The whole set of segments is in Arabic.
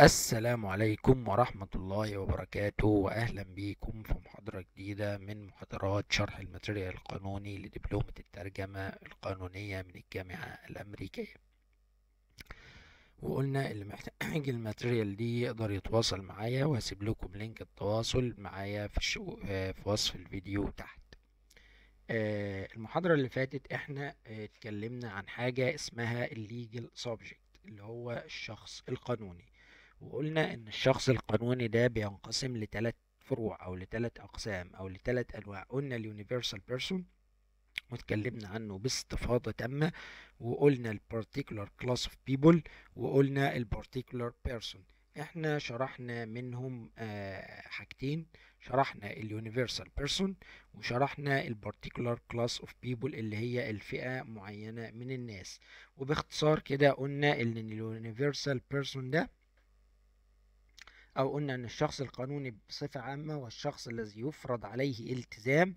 السلام عليكم ورحمة الله وبركاته وأهلا بكم في محاضرة جديدة من محاضرات شرح الماتريال القانوني لدبلومة الترجمة القانونية من الجامعة الأمريكية وقلنا اللي محتاج الماتريال دي يقدر يتواصل معايا وهسيب لكم لينك التواصل معايا في, في وصف الفيديو تحت آه، المحاضرة اللي فاتت احنا اتكلمنا عن حاجة اسمها الليجل سابجكت اللي هو الشخص القانوني وقلنا ان الشخص القانوني ده بينقسم لثلاث فروع او لثلاث اقسام او لثلاث انواع قلنا اليونيفرسال بيرسون واتكلمنا عنه باستفاضة تامة وقلنا البارتيكولار كلاس اوف بيبل وقلنا البارتيكولار بيرسون احنا شرحنا منهم آه، حاجتين شرحنا اليونيفرسال بيرسون وشرحنا البارتيكولار كلاس اوف بيبل اللي هي الفئة معينة من الناس وباختصار كده قلنا ان اليونيفرسال بيرسون ده أو قلنا أن الشخص القانوني بصفة عامة هو الشخص الذي يفرض عليه التزام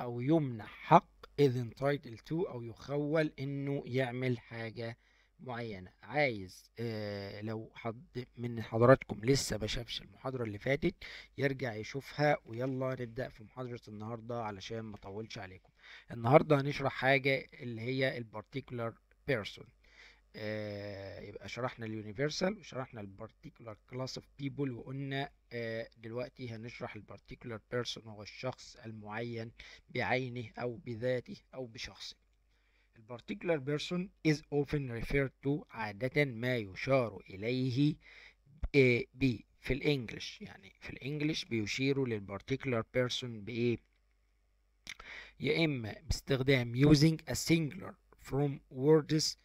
أو يمنح حق إذ entitled to أو يخول إنه يعمل حاجة معينة عايز آه لو حد من حضراتكم لسه ما شافش المحاضرة اللي فاتت يرجع يشوفها ويلا نبدأ في محاضرة النهاردة علشان ما طولش عليكم النهاردة هنشرح حاجة اللي هي البارتيكولار بيرسون آه، يبقى شرحنا اليونيفرسال وشرحنا البارتيكولار كلاس اوف بيبل وقلنا آه، دلوقتي هنشرح البارتيكولار بيرسون هو الشخص المعين بعينه او بذاته او بشخصه البارتيكولار بيرسون is often referred to عادة ما يشار إليه آه، ب في الانجليش يعني في الانجليش بيشيروا للبارتيكولار بيرسون بايه يا اما باستخدام using a singular from words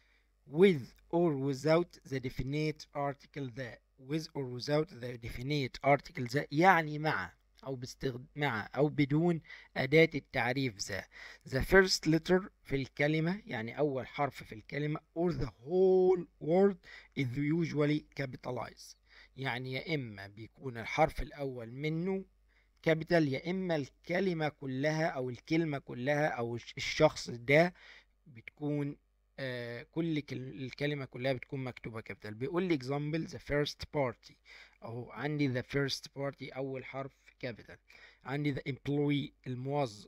with or without the definite article the with or without the definite article the يعني مع أو باستخدام مع أو بدون أداة التعريف ذا the. the first letter في الكلمة يعني أول حرف في الكلمة or the whole word is usually capitalized يعني يا إما بيكون الحرف الأول منه كابيتال يا إما الكلمة كلها أو الكلمة كلها أو الشخص ده بتكون آه، كل الكلمه كلها بتكون مكتوبه كابيتال بيقول لي اكزامبل ذا فيرست بارتي اهو عندي ذا فيرست بارتي اول حرف كابيتال عندي ذا امبلوي الموظف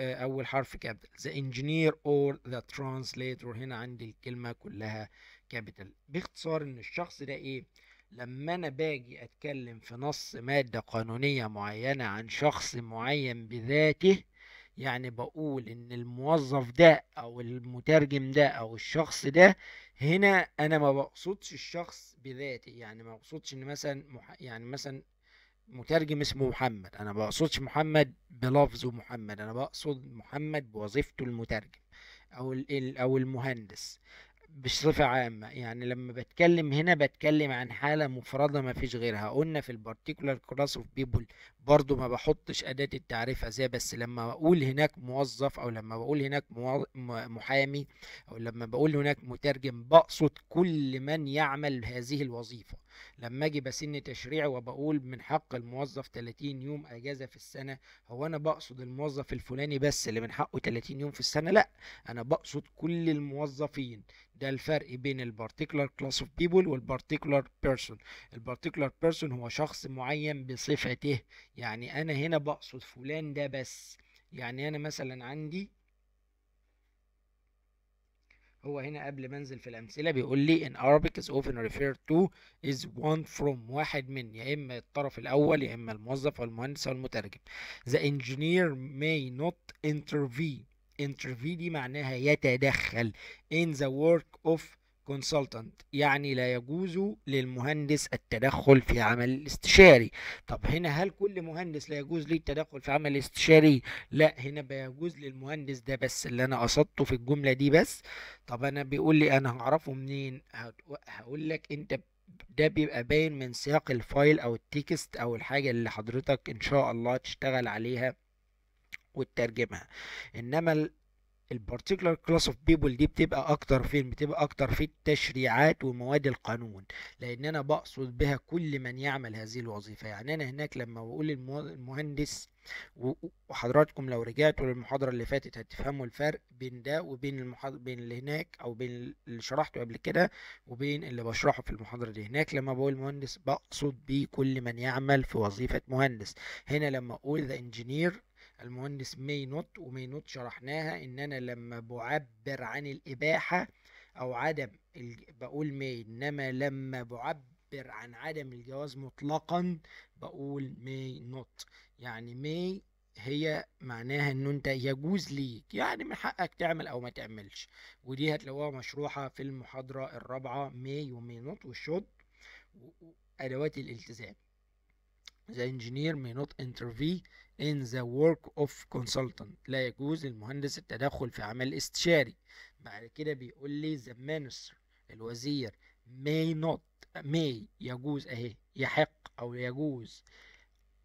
آه، اول حرف كابيتال ذا انجينير اور ذا ترانسليتور هنا عندي الكلمه كلها كابيتال باختصار ان الشخص ده ايه لما انا باجي اتكلم في نص ماده قانونيه معينه عن شخص معين بذاته يعني بقول ان الموظف ده او المترجم ده او الشخص ده هنا انا ما بقصدش الشخص بذاته يعني ما بقصدش ان مثلا مح... يعني مثلا مترجم اسمه محمد انا ما بقصدش محمد بلفظه محمد انا بقصد محمد بوظيفته المترجم او ال... او المهندس بصفة عامة يعني لما بتكلم هنا بتكلم عن حالة مفردة ما فيش غيرها قلنا في البارتيكولار كلاس اوف بيبول برضو ما بحطش أداة التعريف أزاي بس لما بقول هناك موظف أو لما بقول هناك محامي أو لما بقول هناك مترجم بقصد كل من يعمل هذه الوظيفة لما أجي بسن تشريع وبقول من حق الموظف 30 يوم أجازة في السنة هو أنا بقصد الموظف الفلاني بس اللي من حقه 30 يوم في السنة لا أنا بقصد كل الموظفين ده الفرق بين البارتيكولار كلاس اوف particular والبارتيكولار بيرسون البارتيكولار بيرسون هو شخص معين بصفته يعني انا هنا بقصد فلان ده بس يعني انا مثلا عندي هو هنا قبل ما انزل في الامثله بيقول لي in Arabic is often referred to is one from واحد من يا اما الطرف الاول يا اما الموظف او المهندس او المترجم the engineer may not intervene دي معناها يتدخل in the work of consultant يعني لا يجوز للمهندس التدخل في عمل الاستشاري طب هنا هل كل مهندس لا يجوز ليه التدخل في عمل الاستشاري لا هنا بيجوز للمهندس ده بس اللي انا قصدته في الجملة دي بس طب انا بيقول لي انا هعرفه منين هقول لك انت ده بيبقى باين من سياق الفايل او التكست او الحاجة اللي حضرتك ان شاء الله تشتغل عليها وتترجمها انما البارتيكولار كلاس اوف بيبل دي بتبقى اكتر فين بتبقى اكتر في التشريعات ومواد القانون لان انا بقصد بها كل من يعمل هذه الوظيفه يعني انا هناك لما بقول المهندس وحضراتكم لو رجعتوا للمحاضره اللي فاتت هتفهموا الفرق بين ده وبين المحاضر بين اللي هناك او بين اللي شرحته قبل كده وبين اللي بشرحه في المحاضره دي هناك لما بقول مهندس بقصد بيه كل من يعمل في وظيفه مهندس هنا لما اقول ذا انجينير المهندس مينوت ومينوت شرحناها ان انا لما بعبر عن الاباحه او عدم بقول مي انما لما بعبر عن عدم الجواز مطلقا بقول مي نوت يعني مي هي معناها ان انت يجوز ليك يعني من حقك تعمل او ما تعملش ودي هتلاقوها مشروحه في المحاضره الرابعه مي ومي نوت والشد وادوات الالتزام The engineer may not intervene in the work of consultant لا يجوز للمهندس التدخل في عمل استشاري بعد كده بيقول لي the minister الوزير may not may يجوز اهي يحق او يجوز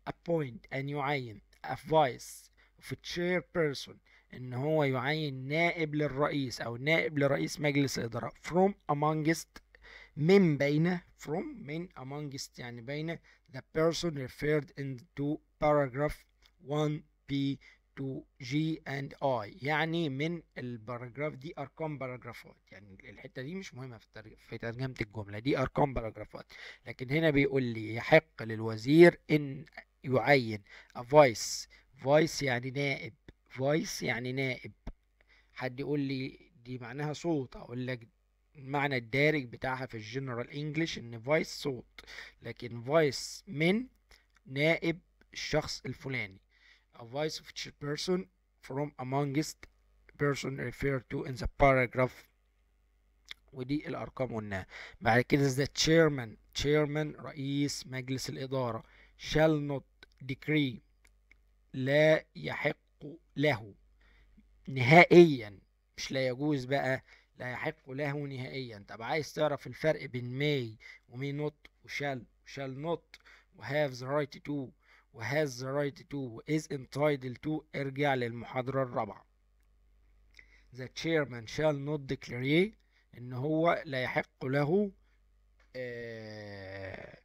appoint ان يعين a vice في chair person ان هو يعين نائب للرئيس او نائب لرئيس مجلس الاداره from amongst من بين from من amongst يعني بين the person referred in to paragraph 1b to g and i يعني من الباراجراف دي ارقام باراجرافات يعني الحته دي مش مهمه في في ترجمه الجمله دي ارقام باراجرافات لكن هنا بيقول لي يحق للوزير ان يعين فايس فايس يعني نائب فايس يعني نائب حد يقول لي دي معناها صوت اقول لك المعنى الدارج بتاعها في الجنرال انجلش ان فايس صوت لكن فايس من نائب الشخص الفلاني a voice of a person from amongst person referred to in the paragraph ودي الارقام قلناها بعد كده the chairman chairman رئيس مجلس الاداره shall not decree لا يحق له نهائيا مش لا يجوز بقى لا يحق له نهائيا طب عايز تعرف الفرق بين may ومي نوت وشال وشال نوت وهاف ذا رايت تو وهاز ذا رايت تو is entitled to ارجع للمحاضرة الرابعة the chairman shall not declare ان هو لا يحق له آه،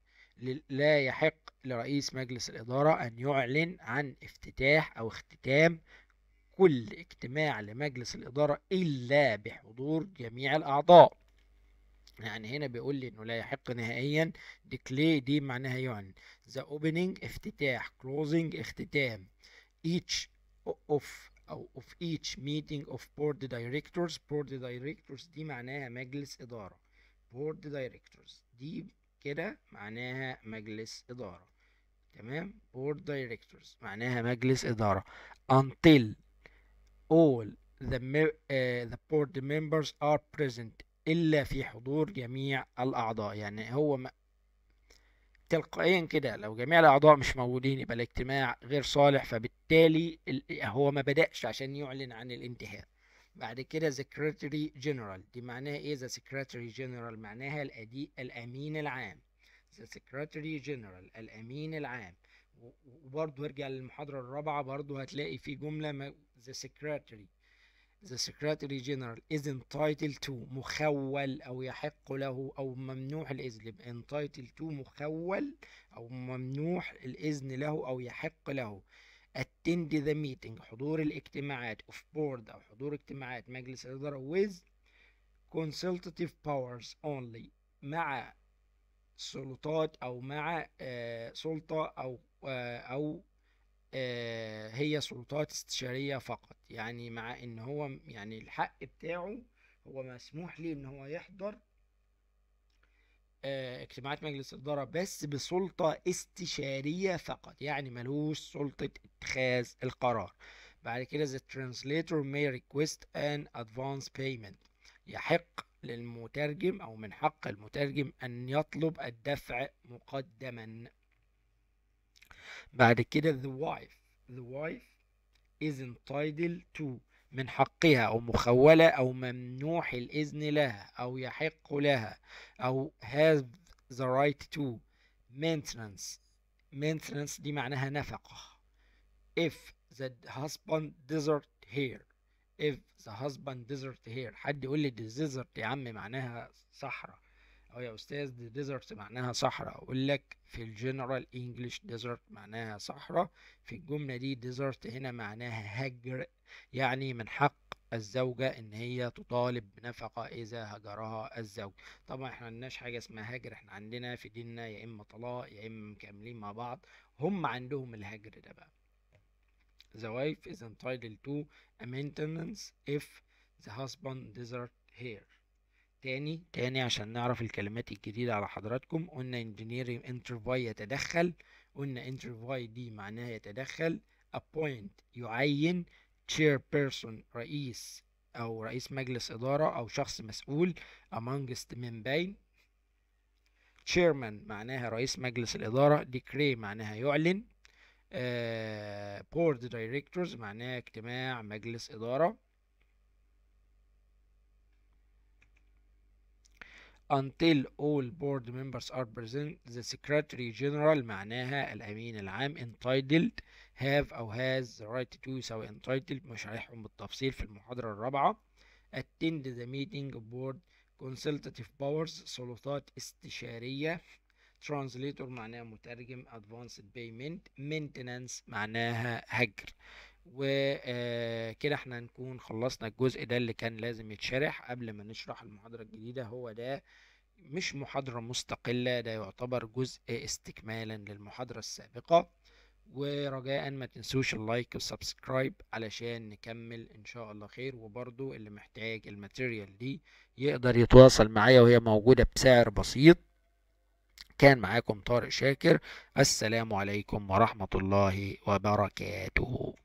لا يحق لرئيس مجلس الإدارة أن يعلن عن افتتاح أو اختتام كل اجتماع لمجلس الإدارة إلا بحضور جميع الأعضاء يعني هنا بيقول لي انه لا يحق نهائيا ديكلي دي معناها يعلن إيه ذا opening افتتاح closing اختتام each of او of each meeting of board directors board directors دي معناها مجلس اداره board directors دي كده معناها مجلس اداره تمام board directors معناها مجلس اداره until all the, uh, the board members are present إلا في حضور جميع الأعضاء يعني هو ما تلقائيا كده لو جميع الأعضاء مش موجودين يبقى الاجتماع غير صالح فبالتالي هو ما بدأش عشان يعلن عن الانتهاء بعد كده secretary general دي معناها ايه the secretary general معناها الأدي الأمين العام the secretary general الأمين العام وبرضه ارجع للمحاضرة الرابعة برضه هتلاقي في جملة the secretary the secretary general is entitled to مخول أو يحق له أو ممنوع الإذن يبقى entitled to مخول أو ممنوع الإذن له أو يحق له attend the meeting حضور الاجتماعات of board أو حضور اجتماعات مجلس الإدارة with consultative powers only مع سلطات أو مع آه، سلطة أو آه، أو آه، هي سلطات استشارية فقط يعني مع ان هو يعني الحق بتاعه هو مسموح ليه ان هو يحضر آه، اجتماعات مجلس الإدارة بس بسلطة استشارية فقط يعني ملوش سلطة اتخاذ القرار بعد كده the translator may request an advance payment يحق للمترجم أو من حق المترجم أن يطلب الدفع مقدما بعد كده the wife the wife is entitled to من حقها أو مخولة أو ممنوح الإذن لها أو يحق لها أو have the right to maintenance maintenance دي معناها نفقة if the husband desert here if the husband desert here حد يقول لي desert يا عم معناها صحراء او يا استاذ دي ديزرت معناها صحراء اقول لك في الجنرال انجلش ديزرت معناها صحراء في الجمله دي ديزرت هنا معناها هجر يعني من حق الزوجة إن هي تطالب بنفقة إذا هجرها الزوج طبعا إحنا ملناش حاجة اسمها هجر إحنا عندنا في ديننا يا إما طلاق يا إما مكملين مع بعض هم عندهم الهجر ده بقى The wife is entitled to a maintenance if the husband desert here تاني تاني عشان نعرف الكلمات الجديدة على حضراتكم قلنا engineering interview يتدخل قلنا interview دي معناها يتدخل appoint يعين chairperson رئيس أو رئيس مجلس إدارة أو شخص مسؤول amongst من بين chairman معناها رئيس مجلس الإدارة decree معناها يعلن uh, board directors معناها اجتماع مجلس إدارة until all board members are present the secretary general معناها الأمين العام entitled have أو has the right to سواء entitled مش هيحهم بالتفصيل في المحاضرة الرابعة attend the meeting of board consultative powers سلطات استشارية translator معناها مترجم advanced payment maintenance معناها هجر وكده احنا نكون خلصنا الجزء ده اللي كان لازم يتشرح قبل ما نشرح المحاضرة الجديدة هو ده مش محاضرة مستقلة ده يعتبر جزء استكمالا للمحاضرة السابقة ورجاء ما تنسوش اللايك والسبسكرايب علشان نكمل ان شاء الله خير وبرضو اللي محتاج الماتيريال دي يقدر يتواصل معايا وهي موجودة بسعر بسيط كان معاكم طارق شاكر السلام عليكم ورحمة الله وبركاته